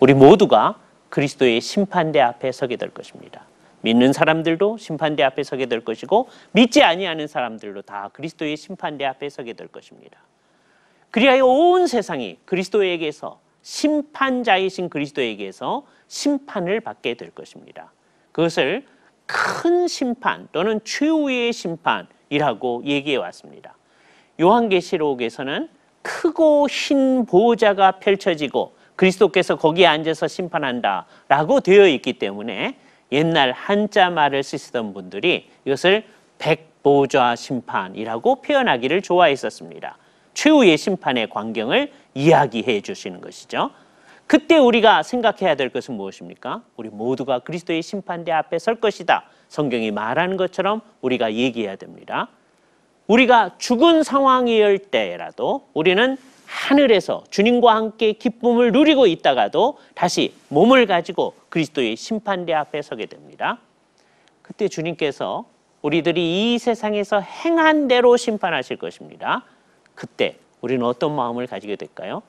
우리 모두가 그리스도의 심판대 앞에 서게 될 것입니다. 믿는 사람들도 심판대 앞에 서게 될 것이고 믿지 아니하는 사람들도 다 그리스도의 심판대 앞에 서게 될 것입니다. 그리하여 온 세상이 그리스도에게서 심판자이신 그리스도에게서 심판을 받게 될 것입니다. 그것을 큰 심판 또는 최후의 심판이라고 얘기해 왔습니다. 요한계시록에서는 크고 흰 보호자가 펼쳐지고 그리스도께서 거기에 앉아서 심판한다라고 되어 있기 때문에 옛날 한자 말을 쓰시던 분들이 이것을 백보좌 심판이라고 표현하기를 좋아했었습니다. 최후의 심판의 광경을 이야기해 주시는 것이죠. 그때 우리가 생각해야 될 것은 무엇입니까? 우리 모두가 그리스도의 심판대 앞에 설 것이다. 성경이 말하는 것처럼 우리가 얘기해야 됩니다. 우리가 죽은 상황이일 때라도 우리는 하늘에서 주님과 함께 기쁨을 누리고 있다가도 다시 몸을 가지고 그리스도의 심판대 앞에 서게 됩니다. 그때 주님께서 우리들이 이 세상에서 행한 대로 심판하실 것입니다. 그때 우리는 어떤 마음을 가지게 될까요?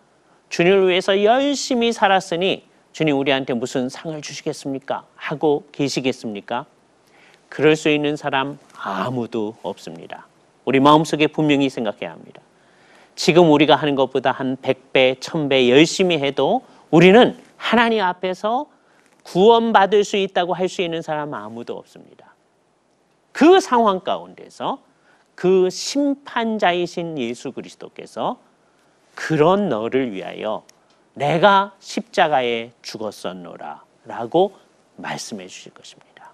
주님을 위해서 열심히 살았으니 주님 우리한테 무슨 상을 주시겠습니까? 하고 계시겠습니까? 그럴 수 있는 사람 아무도 없습니다. 우리 마음속에 분명히 생각해야 합니다. 지금 우리가 하는 것보다 한 100배, 1000배 열심히 해도 우리는 하나님 앞에서 구원받을 수 있다고 할 수 있는 사람은 아무도 없습니다. 그 상황 가운데서 그 심판자이신 예수 그리스도께서 그런 너를 위하여 내가 십자가에 죽었었노라 라고 말씀해 주실 것입니다.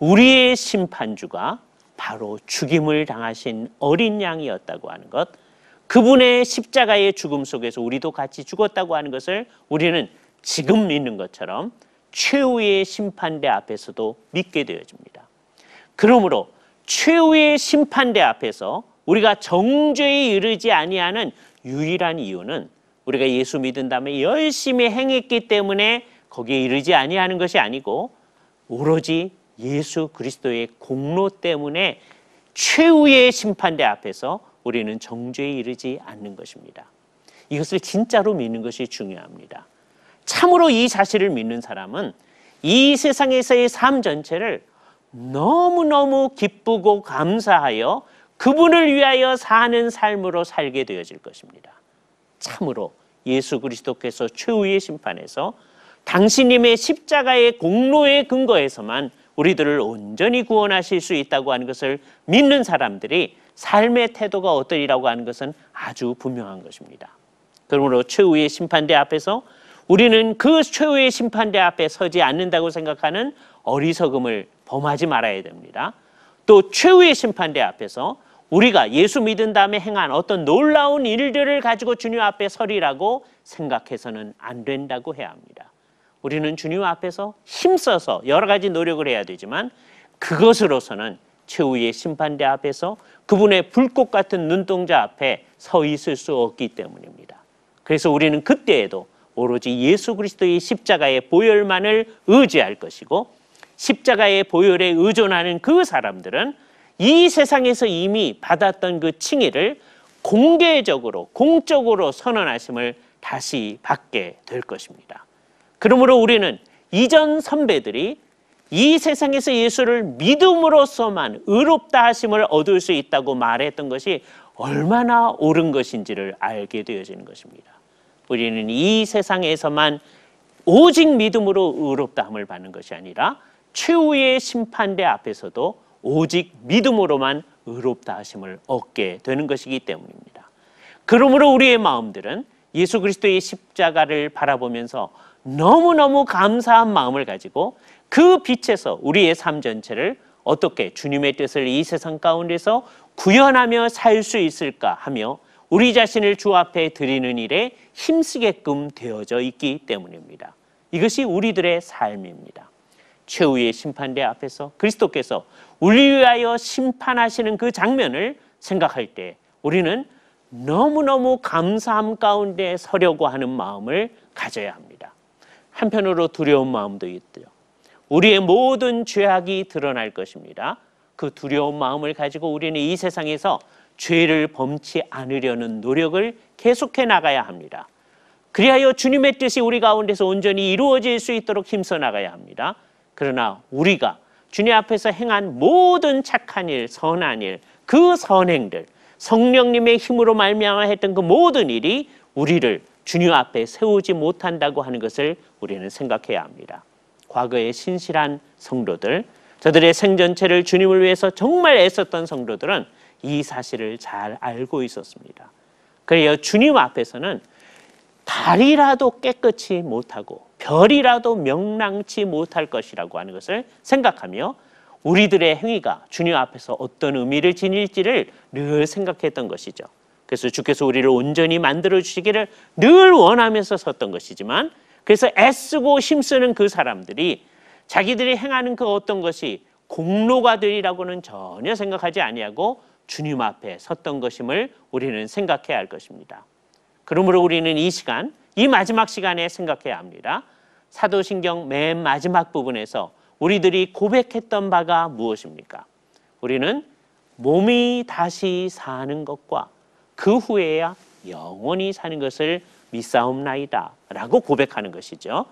우리의 심판주가 바로 죽임을 당하신 어린 양이었다고 하는 것 그분의 십자가의 죽음 속에서 우리도 같이 죽었다고 하는 것을 우리는 지금 믿는 것처럼 최후의 심판대 앞에서도 믿게 되어집니다. 그러므로 최후의 심판대 앞에서 우리가 정죄에 이르지 아니하는 유일한 이유는 우리가 예수 믿은 다음에 열심히 행했기 때문에 거기에 이르지 아니하는 것이 아니고 오로지 예수 그리스도의 공로 때문에 최후의 심판대 앞에서 우리는 정죄에 이르지 않는 것입니다. 이것을 진짜로 믿는 것이 중요합니다. 참으로 이 사실을 믿는 사람은 이 세상에서의 삶 전체를 너무너무 기쁘고 감사하여 그분을 위하여 사는 삶으로 살게 되어질 것입니다. 참으로 예수 그리스도께서 최후의 심판에서 당신님의 십자가의 공로의 근거에서만 우리들을 온전히 구원하실 수 있다고 하는 것을 믿는 사람들이 삶의 태도가 어떠리라고 하는 것은 아주 분명한 것입니다. 그러므로 최후의 심판대 앞에서 우리는 그 최후의 심판대 앞에 서지 않는다고 생각하는 어리석음을 범하지 말아야 됩니다. 또 최후의 심판대 앞에서 우리가 예수 믿은 다음에 행한 어떤 놀라운 일들을 가지고 주님 앞에 서리라고 생각해서는 안 된다고 해야 합니다. 우리는 주님 앞에서 힘써서 여러 가지 노력을 해야 되지만 그것으로서는 최후의 심판대 앞에서 그분의 불꽃 같은 눈동자 앞에 서 있을 수 없기 때문입니다. 그래서 우리는 그때에도 오로지 예수 그리스도의 십자가의 보혈만을 의지할 것이고 십자가의 보혈에 의존하는 그 사람들은 이 세상에서 이미 받았던 그 칭의를 공개적으로 공적으로 선언하심을 다시 받게 될 것입니다. 그러므로 우리는 이전 선배들이 이 세상에서 예수를 믿음으로서만 의롭다 하심을 얻을 수 있다고 말했던 것이 얼마나 옳은 것인지를 알게 되어지는 것입니다. 우리는 이 세상에서만 오직 믿음으로 의롭다함을 받는 것이 아니라 최후의 심판대 앞에서도 오직 믿음으로만 의롭다 하심을 얻게 되는 것이기 때문입니다. 그러므로 우리의 마음들은 예수 그리스도의 십자가를 바라보면서 너무너무 감사한 마음을 가지고 그 빛에서 우리의 삶 전체를 어떻게 주님의 뜻을 이 세상 가운데서 구현하며 살 수 있을까 하며 우리 자신을 주 앞에 드리는 일에 힘쓰게끔 되어져 있기 때문입니다. 이것이 우리들의 삶입니다. 최후의 심판대 앞에서 그리스도께서 우리 위하여 심판하시는 그 장면을 생각할 때 우리는 너무너무 감사함 가운데 서려고 하는 마음을 가져야 합니다. 한편으로 두려운 마음도 있죠. 우리의 모든 죄악이 드러날 것입니다. 그 두려운 마음을 가지고 우리는 이 세상에서 죄를 범치 않으려는 노력을 계속해 나가야 합니다. 그리하여 주님의 뜻이 우리 가운데서 온전히 이루어질 수 있도록 힘써 나가야 합니다. 그러나 우리가 주님 앞에서 행한 모든 착한 일, 선한 일, 그 선행들, 성령님의 힘으로 말미암아 했던 그 모든 일이 우리를 주님 앞에 세우지 못한다고 하는 것을 우리는 생각해야 합니다. 과거의 신실한 성도들, 저들의 생전체를 주님을 위해서 정말 애썼던 성도들은 이 사실을 잘 알고 있었습니다. 그래요. 주님 앞에서는 달이라도 깨끗이 못하고 별이라도 명랑치 못할 것이라고 하는 것을 생각하며 우리들의 행위가 주님 앞에서 어떤 의미를 지닐지를 늘 생각했던 것이죠. 그래서 주께서 우리를 온전히 만들어 주시기를 늘 원하면서 섰던 것이지만 그래서 애쓰고 힘쓰는 그 사람들이 자기들이 행하는 그 어떤 것이 공로가 되리라고는 전혀 생각하지 아니하고 주님 앞에 섰던 것임을 우리는 생각해야 할 것입니다. 그러므로 우리는 이 시간, 이 마지막 시간에 생각해야 합니다. 사도신경 맨 마지막 부분에서 우리들이 고백했던 바가 무엇입니까? 우리는 몸이 다시 사는 것과 그 후에야 영원히 사는 것을 미싸움나이다 라고 고백하는 것이죠.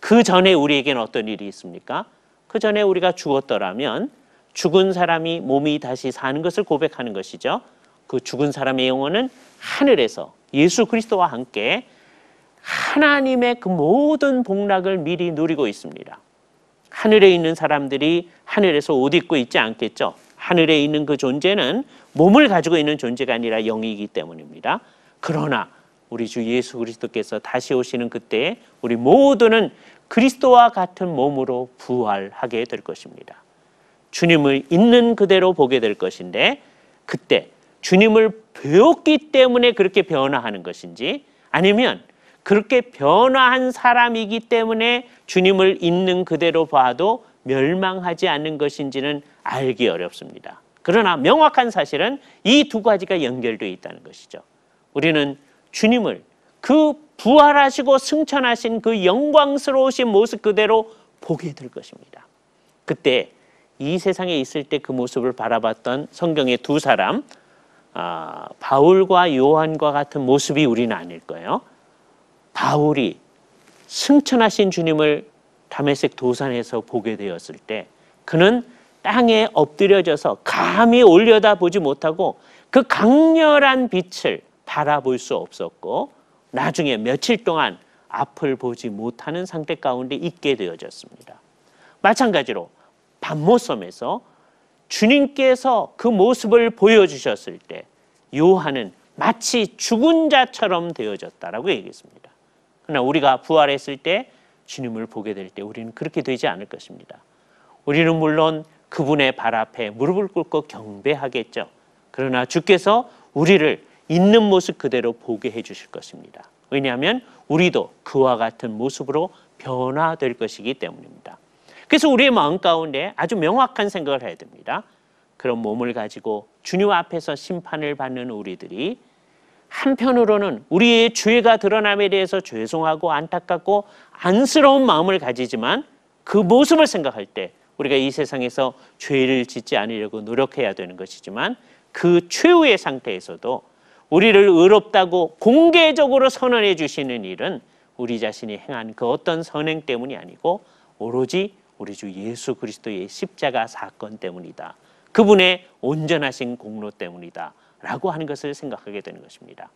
그 전에 우리에겐 어떤 일이 있습니까? 그 전에 우리가 죽었더라면 죽은 사람이 몸이 다시 사는 것을 고백하는 것이죠. 그 죽은 사람의 영혼은 하늘에서 예수 그리스도와 함께 하나님의 그 모든 복락을 미리 누리고 있습니다. 하늘에 있는 사람들이 하늘에서 옷 입고 있지 않겠죠. 하늘에 있는 그 존재는 몸을 가지고 있는 존재가 아니라 영이기 때문입니다. 그러나 우리 주 예수 그리스도께서 다시 오시는 그때 우리 모두는 그리스도와 같은 몸으로 부활하게 될 것입니다. 주님을 있는 그대로 보게 될 것인데 그때 주님을 배웠기 때문에 그렇게 변화하는 것인지 아니면 그렇게 변화한 사람이기 때문에 주님을 있는 그대로 봐도 멸망하지 않는 것인지는 알기 어렵습니다. 그러나 명확한 사실은 이 두 가지가 연결되어 있다는 것이죠. 우리는 주님을 그 부활하시고 승천하신 그 영광스러우신 모습 그대로 보게 될 것입니다. 그때 이 세상에 있을 때 그 모습을 바라봤던 성경의 두 사람 아, 바울과 요한과 같은 모습이 우리는 아닐 거예요. 바울이 승천하신 주님을 다메섹 도산에서 보게 되었을 때 그는 땅에 엎드려져서 감히 올려다보지 못하고 그 강렬한 빛을 바라볼 수 없었고 나중에 며칠 동안 앞을 보지 못하는 상태 가운데 있게 되어졌습니다. 마찬가지로 반모섬에서 주님께서 그 모습을 보여주셨을 때 요한은 마치 죽은 자처럼 되어졌다라고 얘기했습니다. 그러나 우리가 부활했을 때 주님을 보게 될 때 우리는 그렇게 되지 않을 것입니다. 우리는 물론 그분의 발 앞에 무릎을 꿇고 경배하겠죠. 그러나 주께서 우리를 있는 모습 그대로 보게 해주실 것입니다. 왜냐하면 우리도 그와 같은 모습으로 변화될 것이기 때문입니다. 그래서 우리의 마음 가운데 아주 명확한 생각을 해야 됩니다. 그런 몸을 가지고 주님 앞에서 심판을 받는 우리들이 한편으로는 우리의 죄가 드러남에 대해서 죄송하고 안타깝고 안쓰러운 마음을 가지지만 그 모습을 생각할 때 우리가 이 세상에서 죄를 짓지 않으려고 노력해야 되는 것이지만 그 최후의 상태에서도 우리를 의롭다고 공개적으로 선언해 주시는 일은 우리 자신이 행한 그 어떤 선행 때문이 아니고 오로지 우리 주 예수 그리스도의 십자가 사건 때문이다. 그분의 온전하신 공로 때문이다. 라고 하는 것을 생각하게 되는 것입니다.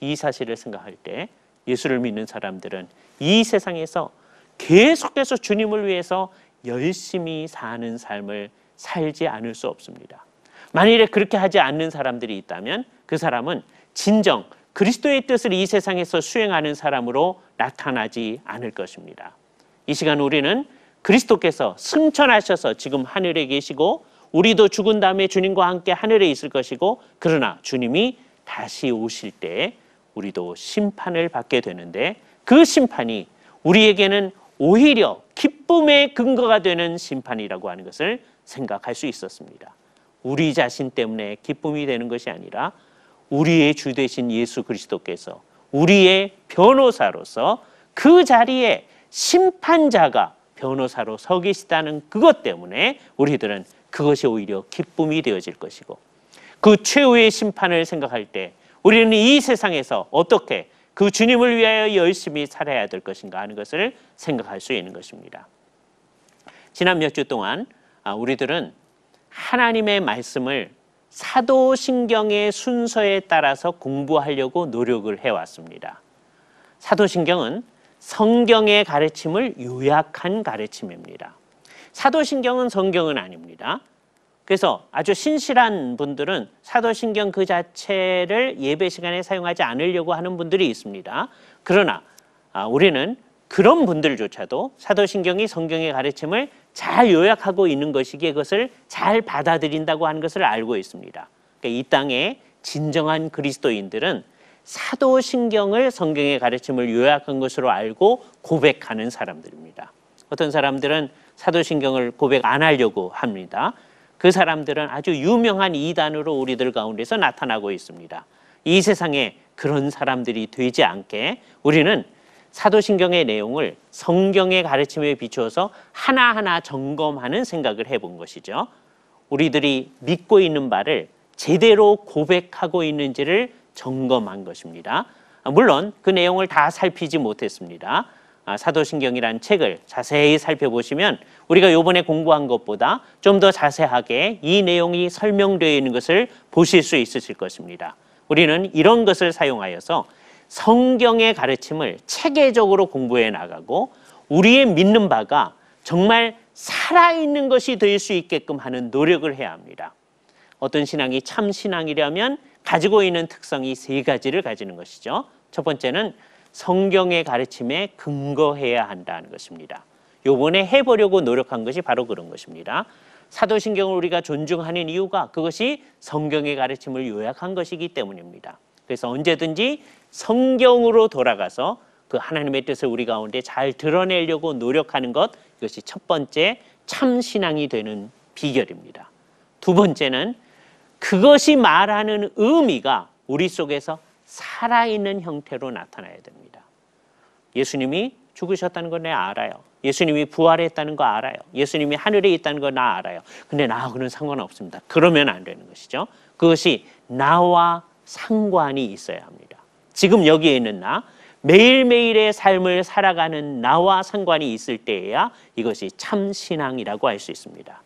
이 사실을 생각할 때 예수를 믿는 사람들은 이 세상에서 계속해서 주님을 위해서 열심히 사는 삶을 살지 않을 수 없습니다. 만일에 그렇게 하지 않는 사람들이 있다면 그 사람은 진정 그리스도의 뜻을 이 세상에서 수행하는 사람으로 나타나지 않을 것입니다. 이 시간 우리는 그리스도께서 승천하셔서 지금 하늘에 계시고 우리도 죽은 다음에 주님과 함께 하늘에 있을 것이고 그러나 주님이 다시 오실 때 우리도 심판을 받게 되는데 그 심판이 우리에게는 오히려 기쁨의 근거가 되는 심판이라고 하는 것을 생각할 수 있었습니다. 우리 자신 때문에 기쁨이 되는 것이 아니라 우리의 주 되신 예수 그리스도께서 우리의 변호사로서 그 자리에 심판자가 변호사로 서 계시다는 그것 때문에 우리들은 그것이 오히려 기쁨이 되어질 것이고 그 최후의 심판을 생각할 때 우리는 이 세상에서 어떻게 그 주님을 위하여 열심히 살아야 될 것인가 하는 것을 생각할 수 있는 것입니다. 지난 몇 주 동안 아, 우리들은 하나님의 말씀을 사도신경의 순서에 따라서 공부하려고 노력을 해왔습니다. 사도신경은 성경의 가르침을 요약한 가르침입니다. 사도신경은 성경은 아닙니다. 그래서 아주 신실한 분들은 사도신경 그 자체를 예배 시간에 사용하지 않으려고 하는 분들이 있습니다. 그러나 아, 우리는 그런 분들조차도 사도신경이 성경의 가르침을 잘 요약하고 있는 것이기에 그것을 잘 받아들인다고 하는 것을 알고 있습니다. 그러니까 이 땅에 진정한 그리스도인들은 사도신경을 성경의 가르침을 요약한 것으로 알고 고백하는 사람들입니다. 어떤 사람들은 사도신경을 고백 안 하려고 합니다. 그 사람들은 아주 유명한 이단으로 우리들 가운데서 나타나고 있습니다. 이 세상에 그런 사람들이 되지 않게 우리는 사도신경의 내용을 성경의 가르침에 비추어서 하나하나 점검하는 생각을 해본 것이죠. 우리들이 믿고 있는 바를 제대로 고백하고 있는지를 점검한 것입니다. 아, 물론 그 내용을 다 살피지 못했습니다. 아, 사도신경이란 책을 자세히 살펴보시면 우리가 요번에 공부한 것보다 좀 더 자세하게 이 내용이 설명되어 있는 것을 보실 수 있으실 것입니다. 우리는 이런 것을 사용하여서 성경의 가르침을 체계적으로 공부해 나가고 우리의 믿는 바가 정말 살아있는 것이 될 수 있게끔 하는 노력을 해야 합니다. 어떤 신앙이 참 신앙이라면 가지고 있는 특성이 세 가지를 가지는 것이죠. 첫 번째는 성경의 가르침에 근거해야 한다는 것입니다. 요번에 해보려고 노력한 것이 바로 그런 것입니다. 사도신경을 우리가 존중하는 이유가 그것이 성경의 가르침을 요약한 것이기 때문입니다. 그래서 언제든지 성경으로 돌아가서 그 하나님의 뜻을 우리 가운데 잘 드러내려고 노력하는 것 이것이 첫 번째 참 신앙이 되는 비결입니다. 두 번째는 그것이 말하는 의미가 우리 속에서 살아있는 형태로 나타나야 됩니다. 예수님이 죽으셨다는 건내 알아요. 예수님이 부활했다는 거 알아요. 예수님이 하늘에 있다는 거 나 알아요. 근데 나하고는 상관없습니다. 그러면 안 되는 것이죠. 그것이 나와 상관이 있어야 합니다. 지금 여기에 있는 나, 매일매일의 삶을 살아가는 나와 상관이 있을 때에야 이것이 참 신앙이라고 할 수 있습니다.